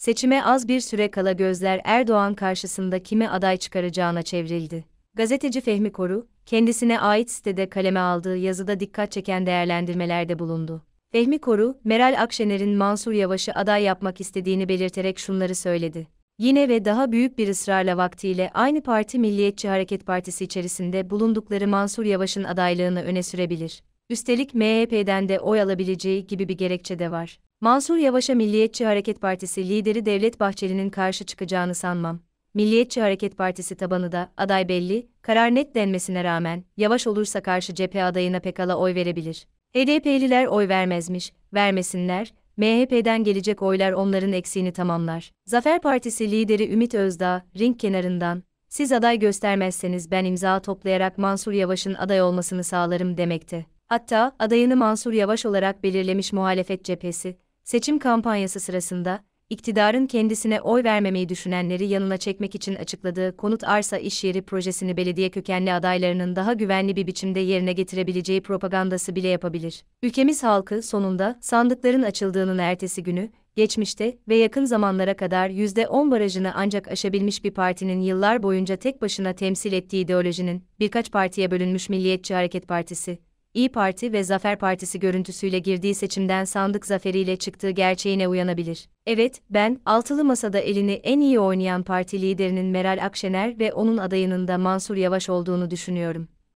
Seçime az bir süre kala gözler Erdoğan karşısında kime aday çıkaracağına çevrildi. Gazeteci Fehmi Koru, kendisine ait sitede kaleme aldığı yazıda dikkat çeken değerlendirmelerde bulundu. Fehmi Koru, Meral Akşener'in Mansur Yavaş'ı aday yapmak istediğini belirterek şunları söyledi. Yine ve daha büyük bir ısrarla vaktiyle aynı parti Milliyetçi Hareket Partisi içerisinde bulundukları Mansur Yavaş'ın adaylığını öne sürebilir. Üstelik MHP'den de oy alabileceği gibi bir gerekçe de var. Mansur Yavaş'a Milliyetçi Hareket Partisi lideri Devlet Bahçeli'nin karşı çıkacağını sanmam. Milliyetçi Hareket Partisi tabanı da aday belli, karar net denmesine rağmen Yavaş olursa karşı cephe adayına pekala oy verebilir. HDP'liler oy vermezmiş, vermesinler, MHP'den gelecek oylar onların eksiğini tamamlar. Zafer Partisi lideri Ümit Özdağ, ring kenarından, siz aday göstermezseniz ben imza toplayarak Mansur Yavaş'ın aday olmasını sağlarım demekte. Hatta adayını Mansur Yavaş olarak belirlemiş muhalefet cephesi, seçim kampanyası sırasında iktidarın kendisine oy vermemeyi düşünenleri yanına çekmek için açıkladığı konut arsa iş yeri projesini belediye kökenli adaylarının daha güvenli bir biçimde yerine getirebileceği propagandası bile yapabilir. Ülkemiz halkı sonunda sandıkların açıldığının ertesi günü geçmişte ve yakın zamanlara kadar %10 barajını ancak aşabilmiş bir partinin yıllar boyunca tek başına temsil ettiği ideolojinin birkaç partiye bölünmüş Milliyetçi Hareket Partisi İyi Parti ve Zafer Partisi görüntüsüyle girdiği seçimden sandık zaferiyle çıktığı gerçeğine uyanabilir. Evet, ben, altılı masada elini en iyi oynayan parti liderinin Meral Akşener ve onun adayının da Mansur Yavaş olduğunu düşünüyorum.